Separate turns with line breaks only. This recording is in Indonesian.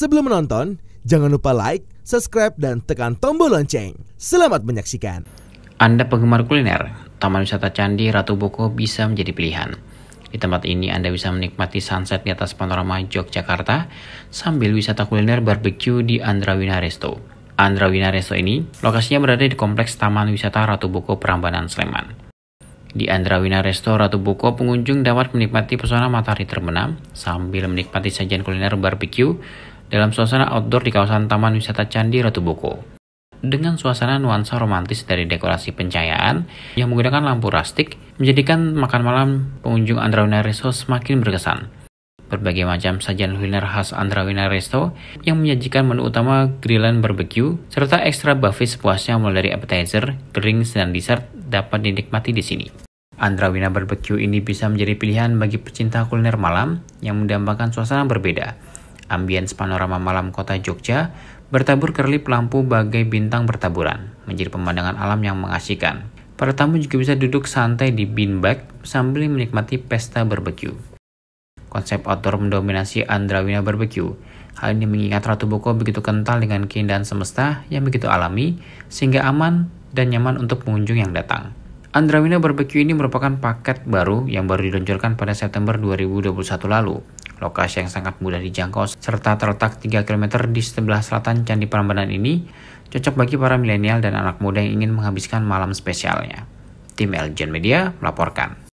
Sebelum menonton, jangan lupa like, subscribe, dan tekan tombol lonceng. Selamat menyaksikan.
Anda penggemar kuliner, Taman Wisata Candi Ratu Boko bisa menjadi pilihan. Di tempat ini Anda bisa menikmati sunset di atas panorama Yogyakarta sambil wisata kuliner barbecue di Andrawina Resto. Andrawina Resto ini lokasinya berada di kompleks Taman Wisata Ratu Boko Prambanan Sleman. Di Andrawina Resto Ratu Boko, pengunjung dapat menikmati pesona matahari terbenam sambil menikmati sajian kuliner barbecue dalam suasana outdoor di kawasan Taman Wisata Candi Ratu Boko. Dengan suasana nuansa romantis dari dekorasi pencahayaan yang menggunakan lampu rustic, menjadikan makan malam pengunjung Andrawina Resto semakin berkesan. Berbagai macam sajian kuliner khas Andrawina Resto yang menyajikan menu utama grillan barbecue serta ekstra buffet sepuasnya mulai dari appetizer, drinks, dan dessert dapat dinikmati di sini. Andrawina Barbecue ini bisa menjadi pilihan bagi pecinta kuliner malam yang mendambakan suasana berbeda Ambience panorama malam kota Jogja bertabur kerlip lampu bagai bintang bertaburan, menjadi pemandangan alam yang mengasihkan. Para tamu juga bisa duduk santai di beanbag sambil menikmati pesta barbeque. Konsep outdoor mendominasi Andrawina Barbeque. Hal ini mengingat Ratu Boko begitu kental dengan keindahan semesta yang begitu alami, sehingga aman dan nyaman untuk pengunjung yang datang. Andrawina Barbeque ini merupakan paket baru yang baru diluncurkan pada September 2021 lalu. Lokasi yang sangat mudah dijangkau serta terletak 3 km di sebelah selatan Candi Prambanan ini cocok bagi para milenial dan anak muda yang ingin menghabiskan malam spesialnya. Tim Elgen Media melaporkan.